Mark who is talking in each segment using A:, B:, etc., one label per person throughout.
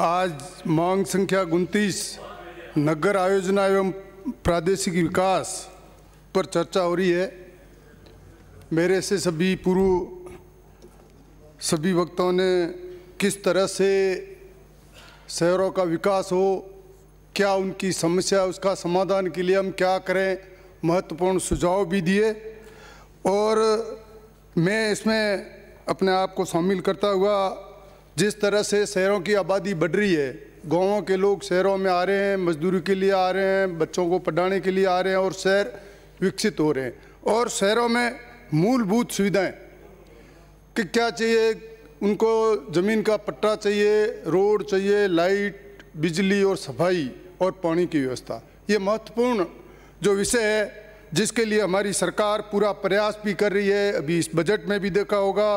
A: आज मांग संख्या उनतीस नगर आयोजना एवं प्रादेशिक विकास पर चर्चा हो रही है मेरे से सभी पूर्व सभी वक्ताओं ने किस तरह से शहरों का विकास हो क्या उनकी समस्या उसका समाधान के लिए हम क्या करें महत्वपूर्ण सुझाव भी दिए और मैं इसमें अपने आप को शामिल करता हुआ जिस तरह से शहरों की आबादी बढ़ रही है गाँवों के लोग शहरों में आ रहे हैं मजदूरी के लिए आ रहे हैं बच्चों को पढ़ाने के लिए आ रहे हैं और शहर विकसित हो रहे हैं और शहरों में मूलभूत सुविधाएं कि क्या चाहिए उनको ज़मीन का पट्टा चाहिए रोड चाहिए लाइट बिजली और सफाई और पानी की व्यवस्था ये महत्वपूर्ण जो विषय है जिसके लिए हमारी सरकार पूरा प्रयास भी कर रही है अभी इस बजट में भी देखा होगा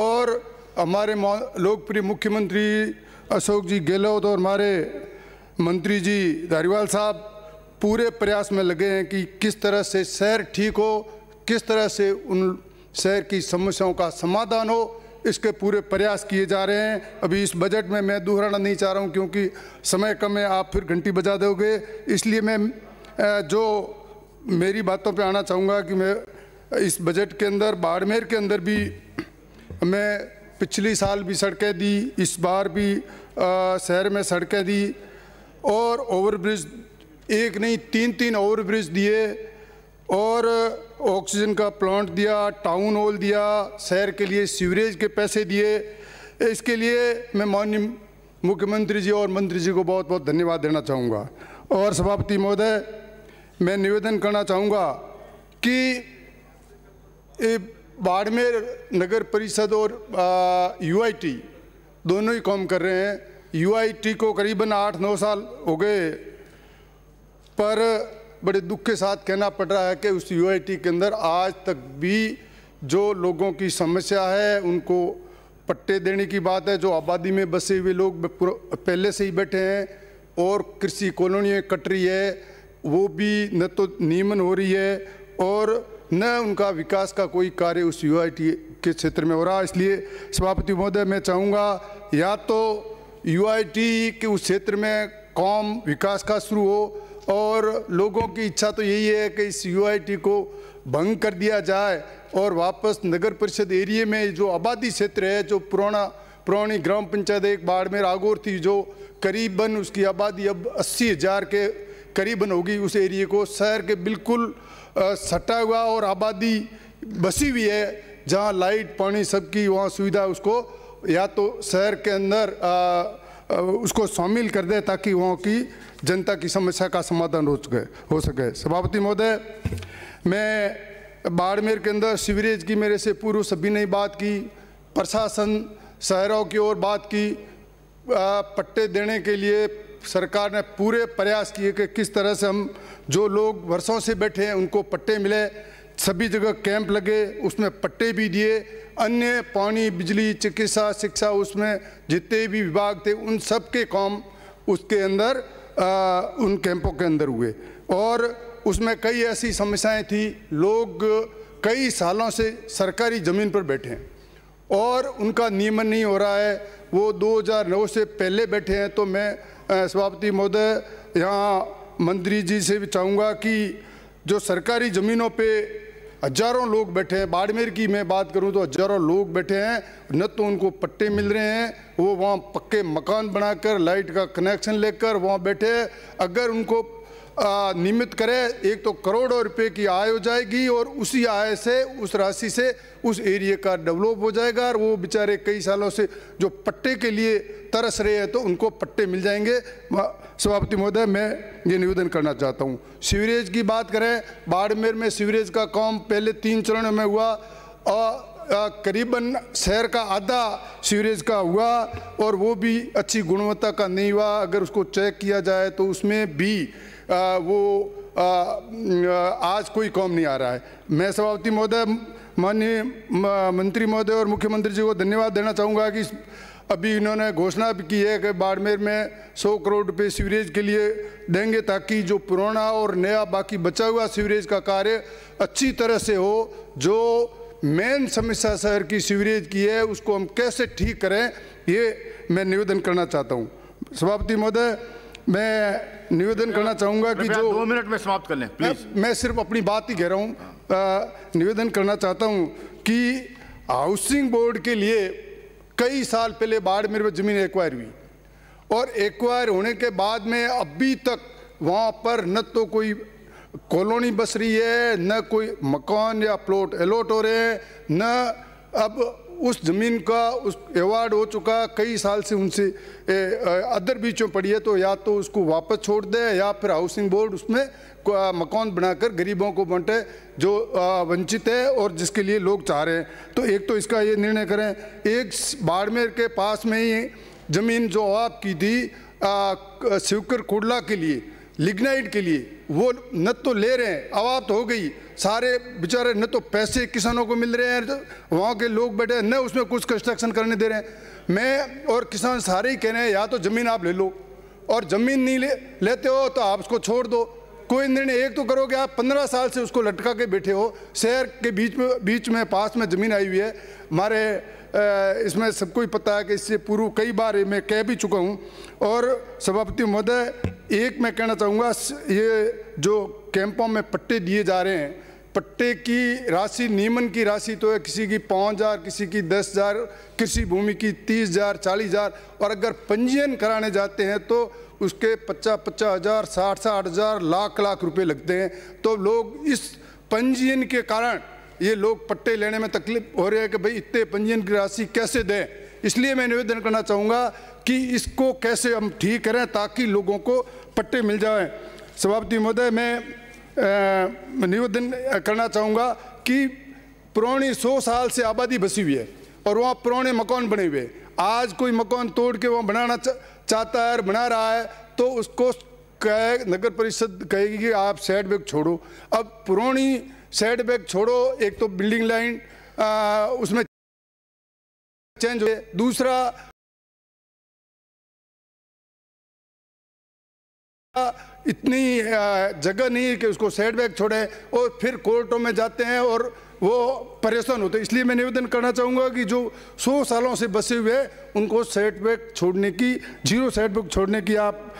A: और हमारे लोकप्रिय मुख्यमंत्री अशोक जी गहलोत और हमारे मंत्री जी धारीवाल साहब पूरे प्रयास में लगे हैं कि किस तरह से शहर ठीक हो किस तरह से उन शहर की समस्याओं का समाधान हो इसके पूरे प्रयास किए जा रहे हैं अभी इस बजट में मैं दोहराना नहीं चाह रहा हूं क्योंकि समय कम है आप फिर घंटी बजा दोगे इसलिए मैं जो मेरी बातों पे आना चाहूँगा कि मैं इस बजट के अंदर बाड़मेर के अंदर भी मैं पिछली साल भी सड़कें दी इस बार भी शहर में सड़कें दी और ओवरब्रिज एक नहीं तीन तीन ओवरब्रिज दिए और ऑक्सीजन का प्लांट दिया टाउन हॉल दिया शहर के लिए सीवरेज के पैसे दिए इसके लिए मैं माननीय मुख्यमंत्री जी और मंत्री जी को बहुत बहुत धन्यवाद देना चाहूँगा और सभापति महोदय मैं निवेदन करना चाहूँगा कि बाड़मेर नगर परिषद और यूआईटी दोनों ही काम कर रहे हैं यूआईटी को करीबन आठ नौ साल हो गए पर बड़े दुख के साथ कहना पड़ रहा है कि उस यूआईटी के अंदर आज तक भी जो लोगों की समस्या है उनको पट्टे देने की बात है जो आबादी में बसे हुए लोग पहले से ही बैठे हैं और कृषि कॉलोनियाँ कट रही है वो भी न तो नियमन हो रही है और न उनका विकास का कोई कार्य उस यू के क्षेत्र में हो रहा इसलिए सभापति महोदय मैं चाहूँगा या तो यू के उस क्षेत्र में कौम विकास का शुरू हो और लोगों की इच्छा तो यही है कि इस यू को भंग कर दिया जाए और वापस नगर परिषद एरिए में जो आबादी क्षेत्र है जो पुराना पुरानी ग्राम पंचायत एक बाड़मेर आगोर थी जो करीबन उसकी आबादी अब अस्सी हज़ार के करीबन होगी उस एरिए को शहर के बिल्कुल सटा हुआ और आबादी बसी हुई है जहाँ लाइट पानी सबकी वहाँ सुविधा उसको या तो शहर के अंदर आ, उसको शामिल कर दे ताकि वहाँ की जनता की समस्या का समाधान हो सके हो सके सभापति महोदय मैं बाड़मेर के अंदर सीवरेज की मेरे से पूर्व सभी ने बात की प्रशासन शहरों की ओर बात की पट्टे देने के लिए सरकार ने पूरे प्रयास किए कि किस तरह से हम जो लोग वर्षों से बैठे हैं उनको पट्टे मिले सभी जगह कैंप लगे उसमें पट्टे भी दिए अन्य पानी बिजली चिकित्सा शिक्षा उसमें जितने भी विभाग थे उन सब के काम उसके अंदर आ, उन कैंपों के अंदर हुए और उसमें कई ऐसी समस्याएं थी लोग कई सालों से सरकारी ज़मीन पर बैठे हैं और उनका नियमन नहीं हो रहा है वो 2009 से पहले बैठे हैं तो मैं सभापति महोदय यहाँ मंत्री जी से भी चाहूँगा कि जो सरकारी ज़मीनों पे हजारों लोग बैठे हैं बाड़मेर की मैं बात करूँ तो हजारों लोग बैठे हैं न तो उनको पट्टे मिल रहे हैं वो वहाँ पक्के मकान बनाकर लाइट का कनेक्शन लेकर वहाँ बैठे अगर उनको नियमित करे एक तो करोड़ों रुपए की आय हो जाएगी और उसी आय से उस राशि से उस एरिया का डेवलप हो जाएगा और वो बेचारे कई सालों से जो पट्टे के लिए तरस रहे हैं तो उनको पट्टे मिल जाएंगे सभापति महोदय मैं ये निवेदन करना चाहता हूँ सीवरेज की बात करें बाड़मेर में सीवरेज का काम पहले तीन चरणों में हुआ और करीबन शहर का आधा सीवरेज का हुआ और वो भी अच्छी गुणवत्ता का नहीं हुआ अगर उसको चेक किया जाए तो उसमें भी वो आज कोई कॉम नहीं आ रहा है मैं सभापति महोदय माननीय मंत्री महोदय और मुख्यमंत्री जी को धन्यवाद देना चाहूँगा कि अभी इन्होंने घोषणा भी की है कि बाड़मेर में 100 करोड़ रुपये सीवरेज के लिए देंगे ताकि जो पुराना और नया बाकी बचा हुआ सीवरेज का कार्य अच्छी तरह से हो जो मेन समस्या शहर की सीवरेज की है उसको हम कैसे ठीक करें ये मैं निवेदन करना चाहता हूँ सभापति महोदय मैं निवेदन करना चाहूँगा कि जो दो मिनट में समाप्त कर लें प्लीज मैं सिर्फ अपनी बात ही कह रहा हूँ हाँ। निवेदन करना चाहता हूँ कि हाउसिंग बोर्ड के लिए कई साल पहले बाढ़ में ज़मीन एक्वायर हुई और एक्वायर होने के बाद में अभी तक वहाँ पर न तो कोई कॉलोनी बस रही है न कोई मकान या प्लॉट अलॉट हो रहे हैं न अब उस ज़मीन का उस एवार्ड हो चुका कई साल से उनसे अदर बीचों पड़ी है तो या तो उसको वापस छोड़ दे या फिर हाउसिंग बोर्ड उसमें मकान बनाकर गरीबों को बांटे जो वंचित है और जिसके लिए लोग चाह रहे हैं तो एक तो इसका ये निर्णय करें एक बाड़मेर के पास में ही ज़मीन जो आपकी थी शिवकर कुडला के लिए लिग्नाइट के लिए वो न तो ले रहे हैं अवात तो हो गई सारे बेचारे न तो पैसे किसानों को मिल रहे हैं तो वहाँ के लोग बैठे हैं न उसमें कुछ कंस्ट्रक्शन करने दे रहे हैं मैं और किसान सारे ही कह रहे हैं या तो ज़मीन आप ले लो और ज़मीन नहीं ले लेते हो तो आप उसको छोड़ दो कोई निर्णय एक तो करो कि आप पंद्रह साल से उसको लटका के बैठे हो शहर के बीच में बीच में पास में ज़मीन आई हुई है हमारे इसमें सबको ही पता है कि इससे पूर्व कई बार मैं कह भी चुका हूँ और सभापति महोदय एक मैं कहना चाहूँगा ये जो कैंपों में पट्टे दिए जा रहे हैं पट्टे की राशि नियमन की राशि तो है किसी की पाँच हज़ार किसी की दस हज़ार कृषि भूमि की तीस हज़ार चालीस हज़ार और अगर पंजीयन कराने जाते हैं तो उसके पचास पचास हज़ार साठ साठ हज़ार लाख लाख रुपए लगते हैं तो लोग इस पंजीयन के कारण ये लोग पट्टे लेने में तकलीफ हो रही है कि भाई इतने पंजीयन की राशि कैसे दें इसलिए मैं निवेदन करना चाहूँगा कि इसको कैसे हम ठीक करें ताकि लोगों को पट्टे मिल जाएं सभापति महोदय मैं निवेदन करना चाहूँगा कि पुरानी सौ साल से आबादी बसी हुई है और वहाँ पुराने मकान बने हुए आज कोई मकान तोड़ के वहाँ बनाना चाहता है और बना रहा है तो उसको कहे नगर परिषद कहेगी कि आप सैड बैग छोड़ो अब पुरानी सेट बैक छोड़ो एक तो बिल्डिंग लाइन उसमें चेंज हुए दूसरा इतनी जगह नहीं है कि उसको सेट बैक छोड़े और फिर कोर्टों में जाते हैं और वो परेशान होते इसलिए मैं निवेदन करना चाहूँगा कि जो 100 सालों से बसे हुए हैं उनको बैक छोड़ने की जीरो बैक छोड़ने की आप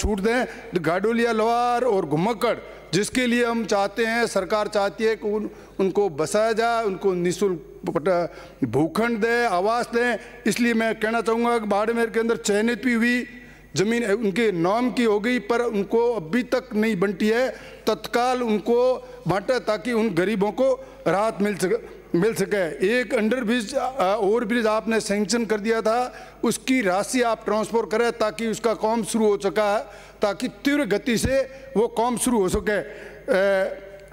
A: छूट दें गाडोलिया लवार और घुमक्कड़ जिसके लिए हम चाहते हैं सरकार चाहती है कि उन उनको बसाया जाए उनको निःशुल्क भूखंड दे आवास दें इसलिए मैं कहना चाहूँगा कि बाड़मेर के अंदर चयनित भी हुई ज़मीन उनके नाम की हो गई पर उनको अभी तक नहीं बंटी है तत्काल उनको बांटा ताकि उन गरीबों को राहत मिल सके मिल सके एक अंडर ब्रिज ओवर ब्रिज आपने सेंक्शन कर दिया था उसकी राशि आप ट्रांसफर करें ताकि उसका काम शुरू हो सका ताकि तीव्र गति से वो काम शुरू हो सके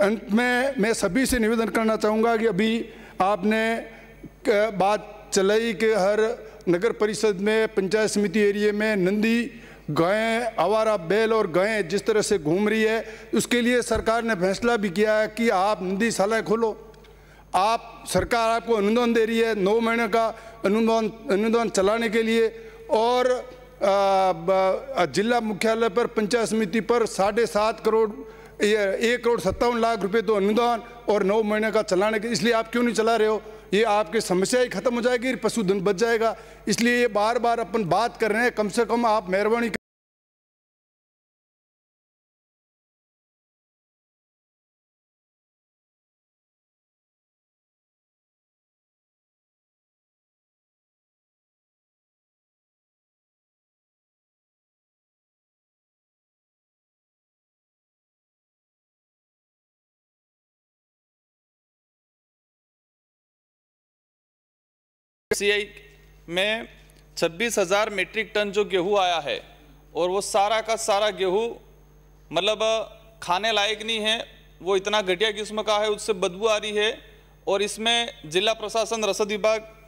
A: अंत में मैं सभी से निवेदन करना चाहूँगा कि अभी आपने बात चलाई कि हर नगर परिषद में पंचायत समिति एरिए में नंदी गायें आवारा बैल और गायें जिस तरह से घूम रही है उसके लिए सरकार ने फैसला भी किया है कि आप नंदी खोलो आप सरकार आपको अनुदान दे रही है नौ महीने का अनुदान अनुदान चलाने के लिए और जिला मुख्यालय पर पंचायत समिति पर साढ़े सात करोड़ एक करोड़ सत्तावन लाख रुपए तो अनुदान और नौ महीने का चलाने के इसलिए आप क्यों नहीं चला रहे हो ये आपकी समस्या ही खत्म हो जाएगी पशुधन बच जाएगा इसलिए ये बार बार अपन बात कर रहे हैं कम से कम आप मेहरबानी सीआई में छब्बीस हज़ार मीट्रिक टन जो गेहूँ आया है और वो सारा का सारा गेहूँ मतलब खाने लायक नहीं है वो इतना घटिया किस्म का है उससे बदबू आ रही है और इसमें जिला प्रशासन रसद विभाग